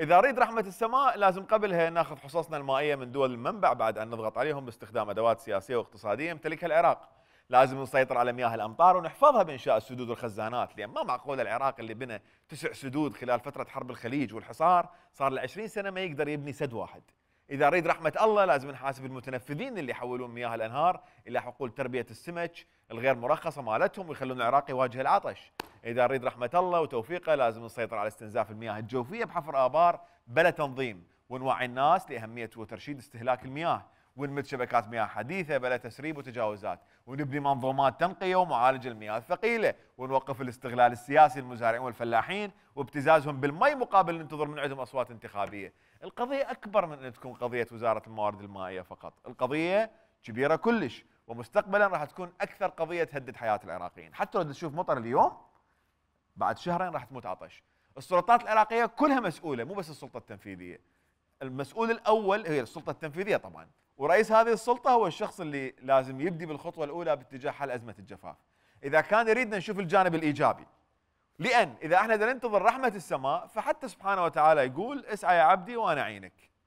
اذا اريد رحمه السماء لازم قبلها ناخذ حصصنا المائيه من دول المنبع بعد ان نضغط عليهم باستخدام ادوات سياسيه واقتصاديه يمتلكها العراق لازم نسيطر على مياه الامطار ونحفظها بانشاء السدود والخزانات لان ما معقول العراق اللي بنى تسع سدود خلال فتره حرب الخليج والحصار صار له 20 سنه ما يقدر يبني سد واحد اذا اريد رحمه الله لازم نحاسب المتنفذين اللي يحولون مياه الانهار الى حقول تربيه السمك الغير مرخصه مالتهم ويخلون العراق يواجه العطش اذا اريد رحمه الله وتوفيقه لازم نسيطر على استنزاف المياه الجوفيه بحفر ابار بلا تنظيم ونوعي الناس لاهميه وترشيد استهلاك المياه ونمد شبكات مياه حديثه بلا تسريب وتجاوزات ونبني منظومات تنقيه ومعالجه المياه الثقيله ونوقف الاستغلال السياسي للمزارعين والفلاحين وابتزازهم بالمي مقابل ننتظر من عندهم اصوات انتخابيه القضيه اكبر من ان تكون قضيه وزاره الموارد المائيه فقط القضيه كبيره كلش ومستقبلا راح تكون اكثر قضيه تهدد حياه العراقيين حتى لو تشوف مطر اليوم بعد شهرين راح تموت عطش السلطات العراقيه كلها مسؤوله مو بس السلطه التنفيذيه المسؤول الاول هي السلطه التنفيذيه طبعا ورئيس هذه السلطه هو الشخص اللي لازم يبدي بالخطوه الاولى باتجاه حل ازمه الجفاف اذا كان يريدنا نشوف الجانب الايجابي لان اذا احنا ننتظر رحمه السماء فحتى سبحانه وتعالى يقول اسعى يا عبدي وانا اعينك